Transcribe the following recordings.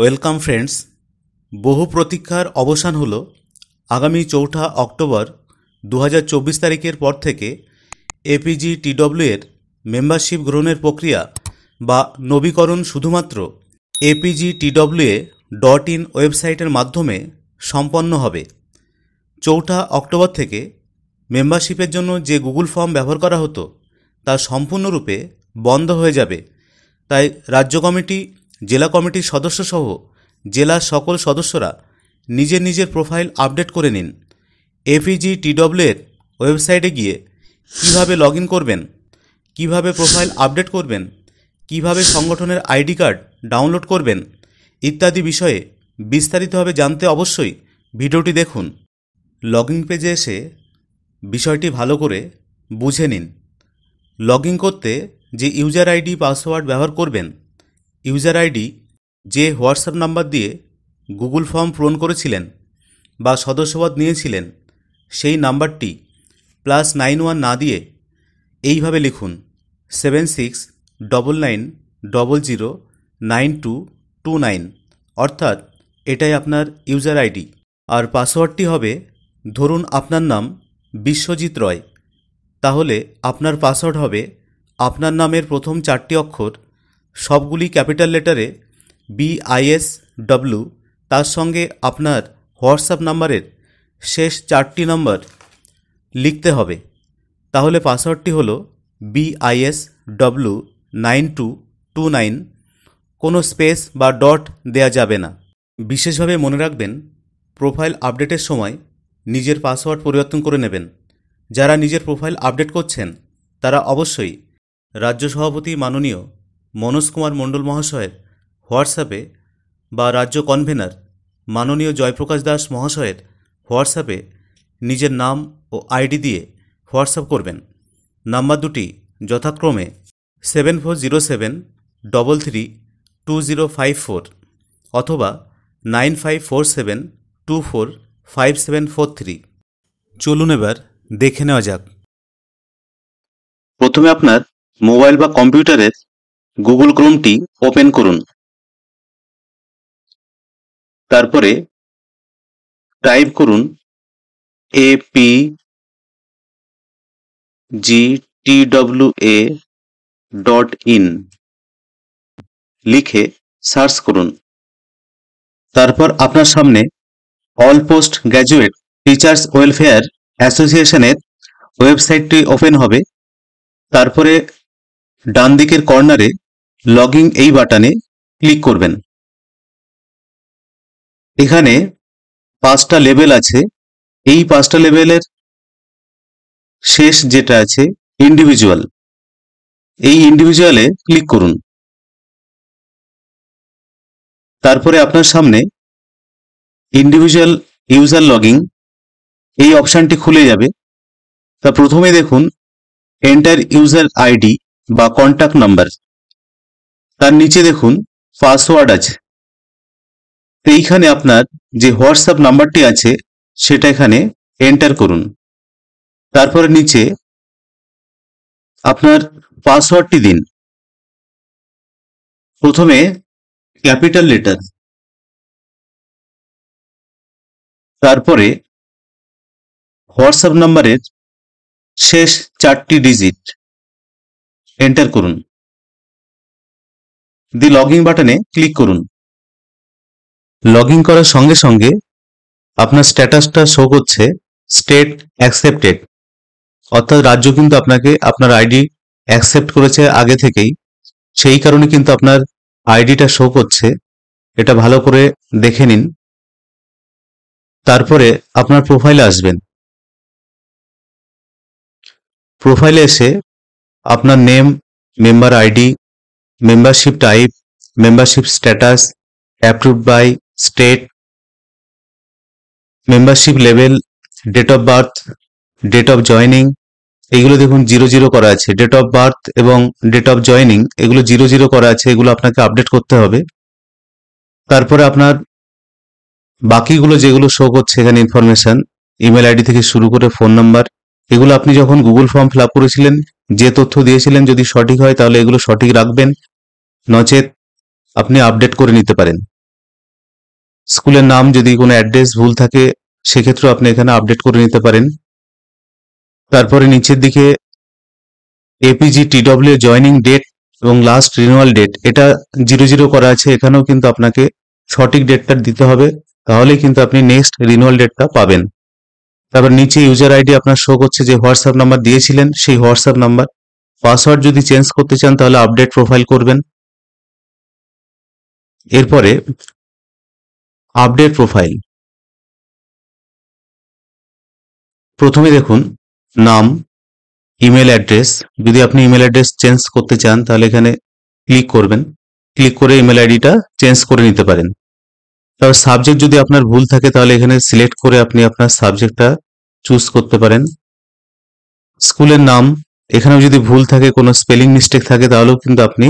welcome friends বহু প্রতীক্ষার অবসান হল আগামী চৌঠা অক্টোবর দু তারিখের পর থেকে এপিজি টিডব্লিউ এর মেম্বারশিপ গ্রহণের প্রক্রিয়া বা নবীকরণ শুধুমাত্র APG TW A dot in ওয়েবসাইটের মাধ্যমে সম্পন্ন হবে চৌঠা অক্টোবর থেকে মেম্বারশিপের জন্য যে গুগল ফর্ম ব্যবহার করা হতো তা সম্পূর্ণরূপে বন্ধ হয়ে যাবে তাই রাজ্য কমিটি জেলা কমিটির সদস্যসহ জেলার সকল সদস্যরা নিজের নিজের প্রোফাইল আপডেট করে নিন এপিজি টিডব্লিউয়ের ওয়েবসাইটে গিয়ে কিভাবে লগ করবেন কিভাবে প্রোফাইল আপডেট করবেন কিভাবে সংগঠনের আইডি কার্ড ডাউনলোড করবেন ইত্যাদি বিষয়ে বিস্তারিতভাবে জানতে অবশ্যই ভিডিওটি দেখুন লগ পেজে এসে বিষয়টি ভালো করে বুঝে নিন লগ করতে যে ইউজার আইডি পাসওয়ার্ড ব্যবহার করবেন ইউজার আইডি যে হোয়াটসঅ্যাপ নাম্বার দিয়ে গুগল ফর্ম পূরণ করেছিলেন বা সদস্যপদ নিয়েছিলেন সেই নাম্বারটি প্লাস নাইন ওয়ান না দিয়ে এইভাবে লিখুন seven six double nine double zero nine two two nine অর্থাৎ এটাই আপনার ইউজার আইডি আর পাসওয়ার্ডটি হবে ধরুন আপনার নাম বিশ্বজিৎ রয় তাহলে আপনার পাসওয়ার্ড হবে আপনার নামের প্রথম চারটি অক্ষর সবগুলি ক্যাপিটাল লেটারে বিআইএস ডব্লু তার সঙ্গে আপনার হোয়াটসঅ্যাপ নাম্বারের শেষ চারটি নম্বর লিখতে হবে তাহলে পাসওয়ার্ডটি হলো BIS W nine two two nine কোনো স্পেস বা ডট দেয়া যাবে না বিশেষভাবে মনে রাখবেন প্রোফাইল আপডেটের সময় নিজের পাসওয়ার্ড পরিবর্তন করে নেবেন যারা নিজের প্রোফাইল আপডেট করছেন তারা অবশ্যই রাজ্য সভাপতি মাননীয় মনোজ কুমার মণ্ডল মহাশয়ের হোয়াটসঅ্যাপে বা রাজ্য কনভেনার মাননীয় জয়প্রকাশ দাস মহাশয়ের হোয়াটসঅ্যাপে নিজের নাম ও আইডি দিয়ে হোয়াটসঅ্যাপ করবেন নাম্বার দুটি যথাক্রমে seven four zero seven double three two zero five four অথবা nine five four seven two four five seven four three চলুন এবার দেখে নেওয়া যাক প্রথমে আপনার মোবাইল বা কম্পিউটারের গুগল ক্রোমটি ওপেন করুন তারপরে টাইপ করুন A P G T W A dot in লিখে সার্চ করুন তারপর আপনার সামনে all post graduate teachers welfare অ্যাসোসিয়েশনের ওয়েবসাইটটি ওপেন হবে তারপরে ডান দিকের কর্নারে লগিং এই বাটনে ক্লিক করবেন এখানে পাঁচটা লেভেল আছে এই পাঁচটা লেভেলের শেষ যেটা আছে ইন্ডিভিজুয়াল এই ইন্ডিভিজুয়ালে ক্লিক করুন তারপরে আপনার সামনে ইন্ডিভিজুয়াল ইউজার লগিং এই অপশানটি খুলে যাবে তা প্রথমে দেখুন এন্টার ইউজার আইডি বা কন্ট্যাক্ট নাম্বার তার নিচে দেখুন পাসওয়ার্ড আছে এইখানে আপনার যে হোয়াটসঅ্যাপ নাম্বারটি আছে সেটা এখানে এন্টার করুন তারপরে নিচে আপনার পাসওয়ার্ডটি দিন প্রথমে ক্যাপিটাল লেটার তারপরে হোয়াটসঅ্যাপ নাম্বারের শেষ চারটি ডিজিট এন্টার করুন দি লগিং বাটনে ক্লিক করুন লগিং করার সঙ্গে সঙ্গে আপনার স্ট্যাটাসটা শো করছে স্টেট অ্যাকসেপ্টেড অর্থাৎ রাজ্য কিন্তু আপনাকে আপনার আইডি অ্যাকসেপ্ট করেছে আগে থেকেই সেই কারণে কিন্তু আপনার আইডিটা শো করছে এটা ভালো করে দেখে নিন তারপরে আপনার প্রোফাইলে আসবেন প্রোফাইলে এসে আপনার name member ID membership type, membership status, approved by state, membership level, date of birth, date of joining, এগুলো দেখুন জিরো জিরো করা আছে ডেট অফ বার্থ এবং ডেট অফ জয়নিং এগুলো জিরো জিরো করা আছে এগুলো আপনাকে আপডেট করতে হবে তারপরে আপনার বাকিগুলো যেগুলো শো করছে এখানে ইনফরমেশান ইমেল আইডি থেকে শুরু করে ফোন নাম্বার এগুলো আপনি যখন গুগল ফর্ম ফিল করেছিলেন যে তথ্য দিয়েছিলেন যদি সঠিক হয় তাহলে এগুলো সঠিক রাখবেন নচেত আপনি আপডেট করে নিতে পারেন স্কুলের নাম যদি কোনো অ্যাড্রেস ভুল থাকে সেক্ষেত্রেও আপনি এখানে আপডেট করে নিতে পারেন তারপরে নিচের দিকে এপিজি টিডব্লিউ জয়নিং ডেট এবং লাস্ট রিনুয়াল ডেট এটা জিরো জিরো করা আছে এখানেও কিন্তু আপনাকে সঠিক ডেটটা দিতে হবে তাহলে কিন্তু আপনি নেক্সট রিনুয়াল ডেটটা পাবেন তারপর নিচে ইউজার আইডি আপনার শো করছে যে হোয়াটসঅ্যাপ নাম্বার দিয়েছিলেন সেই হোয়াটসঅ্যাপ নাম্বার পাসওয়ার্ড যদি চেঞ্জ করতে চান তাহলে আপডেট প্রোফাইল করবেন এরপরে আপডেট প্রোফাইল প্রথমে দেখুন নাম ইমেল অ্যাড্রেস যদি আপনি ইমেল অ্যাড্রেস চেঞ্জ করতে চান তাহলে এখানে ক্লিক করবেন ক্লিক করে ইমেল আইডিটা চেঞ্জ করে নিতে পারেন তারপর সাবজেক্ট যদি আপনার ভুল থাকে তাহলে এখানে সিলেক্ট করে আপনি আপনার সাবজেক্টটা চুজ করতে পারেন স্কুলের নাম এখানেও যদি ভুল থাকে কোনো স্পেলিং মিস্টেক থাকে তাহলেও কিন্তু আপনি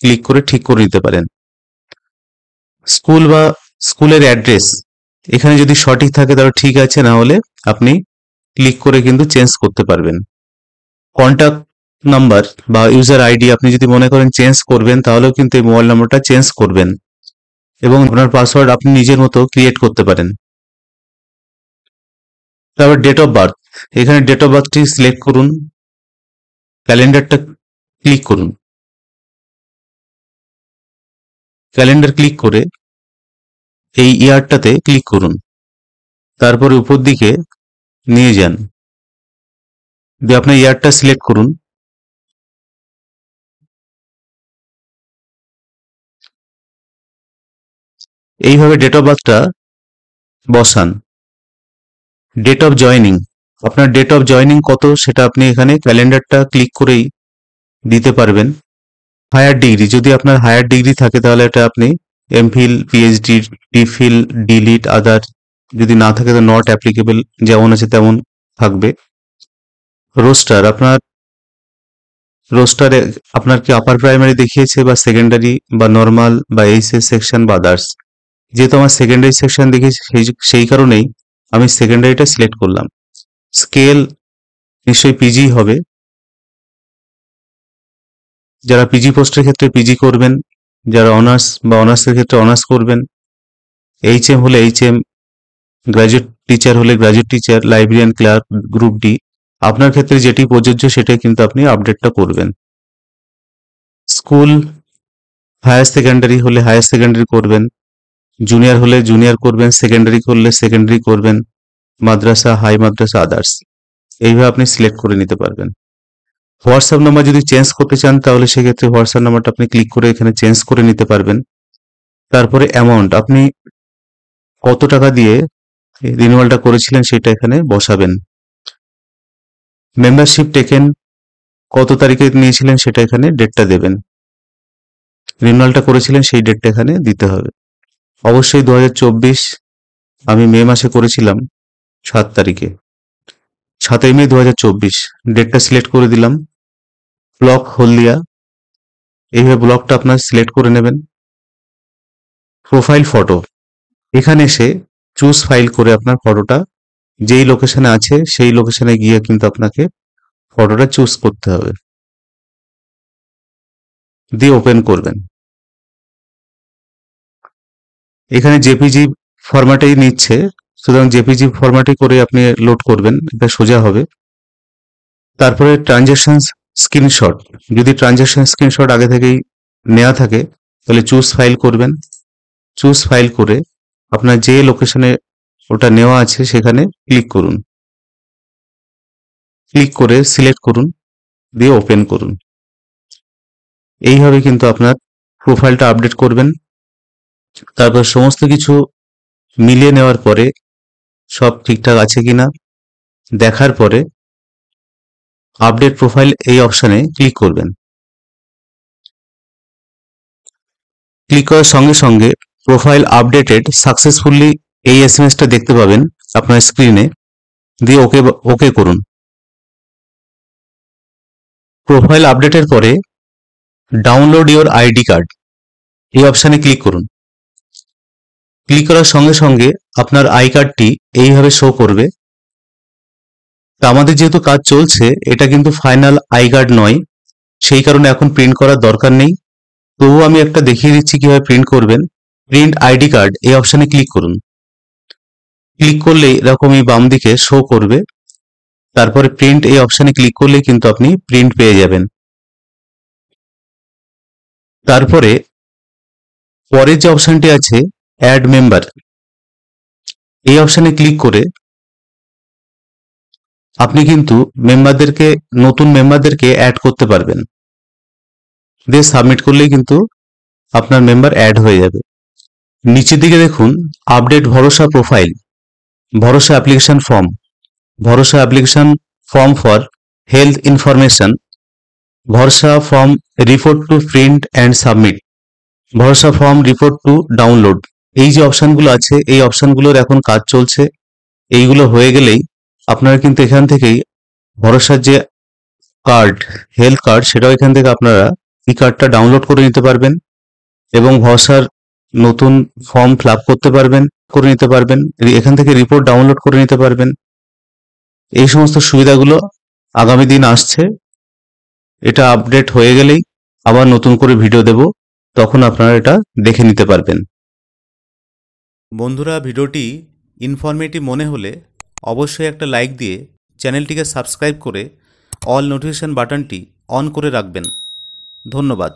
ক্লিক করে ঠিক করে নিতে পারেন স্কুল বা স্কুলের অ্যাড্রেস এখানে যদি সঠিক থাকে তাহলে ঠিক আছে না হলে আপনি ক্লিক করে কিন্তু চেঞ্জ করতে পারবেন কন্ট্যাক্ট নাম্বার বা ইউজার আইডি আপনি যদি মনে করেন চেঞ্জ করবেন তাহলেও কিন্তু এই মোবাইল নাম্বারটা চেঞ্জ করবেন এবং আপনার পাসওয়ার্ড আপনি নিজের মতো ক্রিয়েট করতে পারেন তারপর ডেট অফ বার্থ এখানে ডেট অফ বার্থটি সিলেক্ট করুন ক্যালেন্ডারটা ক্লিক করুন ক্যালেন্ডার ক্লিক করে এই ইয়ারটাতে ক্লিক করুন তারপরে উপর দিকে নিয়ে যান দিয়ে আপনার ইয়ারটা সিলেক্ট করুন এইভাবে ডেট অফ বার্থটা বসান ডেট অফ জয়নিং আপনার ডেট অফ জয়নিং কত সেটা আপনি এখানে ক্যালেন্ডারটা ক্লিক করেই দিতে পারবেন হায়ার ডিগ্রি যদি আপনার হায়ার ডিগ্রি থাকে তাহলে এটা আপনি MPhil PhD DPhil DLitt other যদি না থাকে তো নট অ্যাপ্লিকেবল যেমন আছে তেমন থাকবে রোস্টার আপনার রোস্টারে আপনার কি আপার প্রাইমারি দেখিয়েছে বা সেকেন্ডারি বা নর্মাল বা এস সেকশন বা আদার্স যেহেতু আমার সেকেন্ডারি সেকশন দেখিয়েছে সেই সেই কারণেই আমি সেকেন্ডারিটা সিলেক্ট করলাম স্কেল নিশ্চয়ই পিজি হবে যারা পিজি পোস্টের ক্ষেত্রে পিজি করবেন যারা অনার্স বা অনার্সের ক্ষেত্রে অনার্স করবেন এইচ এম হলে এইচ এম গ্র্যাজুয়েট টিচার হলে graduate teacher librarian clerk group D আপনার ক্ষেত্রে যেটি প্রযোজ্য সেটাই কিন্তু আপনি আপডেটটা করবেন স্কুল হায়ার সেকেন্ডারি হলে হায়ার সেকেন্ডারি করবেন জুনিয়র হলে জুনিয়র করবেন সেকেন্ডারি করলে সেকেন্ডারি করবেন মাদ্রাসা হাই মাদ্রাসা আদার্স এইভাবে আপনি সিলেক্ট করে নিতে পারবেন হোয়াটসঅ্যাপ নাম্বার যদি চেঞ্জ করতে চান তাহলে সেক্ষেত্রে হোয়াটসঅ্যাপ নাম্বারটা আপনি ক্লিক করে এখানে চেঞ্জ করে নিতে পারবেন তারপরে অ্যামাউন্ট আপনি কত টাকা দিয়ে রিনিউয়ালটা করেছিলেন সেটা এখানে বসাবেন মেম্বারশিপ টেকেন কত তারিখে নিয়েছিলেন সেটা এখানে ডেটটা দেবেন রিনিউয়ালটা করেছিলেন সেই ডেটটা এখানে দিতে হবে অবশ্যই দু আমি মে মাসে করেছিলাম সাত তারিখে সাতই মে দু ডেটটা সিলেক্ট করে দিলাম ব্লক হলদিয়া এইভাবে ব্লকটা আপনার সিলেক্ট করে নেবেন প্রোফাইল ফটো এখানে এসে চুজ ফাইল করে আপনার ফটোটা যেই লোকেশনে আছে সেই লোকেশনে গিয়ে কিন্তু আপনাকে ফটোটা চুজ করতে হবে দিয়ে ওপেন করবেন এখানে জেপিজি ফরম্যাটেই নিচ্ছে সুতরাং জেপিজি ফরম্যাটে করে আপনি লোড করবেন এটা সোজা হবে তারপরে ট্রানজ্যাকশনস স্ক্রিনশট যদি ট্রানজ্যাকশন স্ক্রিনশট আগে থেকেই নেওয়া থাকে তাহলে চুজ ফাইল করবেন চুজ ফাইল করে আপনার যে লোকেশনে ওটা নেওয়া আছে সেখানে ক্লিক করুন ক্লিক করে সিলেক্ট করুন দিয়ে ওপেন করুন এইভাবে কিন্তু আপনার প্রোফাইলটা আপডেট করবেন তারপর সমস্ত কিছু মিলিয়ে নেওয়ার পরে সব ঠিকঠাক আছে কিনা দেখার পরে আপডেট প্রোফাইল এই অপশানে ক্লিক করবেন ক্লিক করার সঙ্গে সঙ্গে প্রোফাইল আপডেটেড সাকসেসফুলি এই এস এম এসটা দেখতে পাবেন আপনার স্ক্রিনে দিয়ে ওকে ওকে করুন প্রোফাইল আপডেটের পরে ডাউনলোড ইওর আইডি কার্ড এই অপশানে ক্লিক করুন ক্লিক করার সঙ্গে সঙ্গে আপনার আই কার্ডটি এইভাবে শো করবে তা আমাদের যেহেতু কাজ চলছে এটা কিন্তু ফাইনাল আই কার্ড নয় সেই কারণে এখন প্রিন্ট করার দরকার নেই তবু আমি একটা দেখিয়ে দিচ্ছি কিভাবে প্রিন্ট করবেন প্রিন্ট আইডি কার্ড এই অপশানে ক্লিক করুন ক্লিক করলে এরকম এই বাম দিকে শো করবে তারপরে প্রিন্ট এই অপশানে ক্লিক করলে কিন্তু আপনি প্রিন্ট পেয়ে যাবেন তারপরে পরের যে অপশানটি আছে অ্যাড মেম্বার এই অপশানে ক্লিক করে আপনি কিন্তু মেম্বারদেরকে নতুন মেম্বারদেরকে অ্যাড করতে পারবেন দিয়ে সাবমিট করলেই কিন্তু আপনার মেম্বার অ্যাড হয়ে যাবে নিচের দিকে দেখুন update Bharosa profile Bharosa application form Bharosa application form for health information Bharosa form report to print and submit Bharosa form report to download এই যে অপশানগুলো আছে এই অপশানগুলোর এখন কাজ চলছে এইগুলো হয়ে গেলেই আপনারা কিন্তু এখান থেকেই ভরসার যে কার্ড হেলথ কার্ড সেটাও এখান থেকে আপনারা এই কার্ডটা ডাউনলোড করে নিতে পারবেন এবং ভরসার নতুন ফর্ম ফিল করতে পারবেন করে নিতে পারবেন এখান থেকে রিপোর্ট ডাউনলোড করে নিতে পারবেন এই সমস্ত সুবিধাগুলো আগামী দিন আসছে এটা আপডেট হয়ে গেলেই আবার নতুন করে ভিডিও দেব তখন আপনারা এটা দেখে নিতে পারবেন বন্ধুরা ভিডিওটি ইনফরমেটিভ মনে হলে অবশ্যই একটা লাইক দিয়ে চ্যানেলটিকে সাবস্ক্রাইব করে অল নোটিফিকেশান বাটনটি অন করে রাখবেন ধন্যবাদ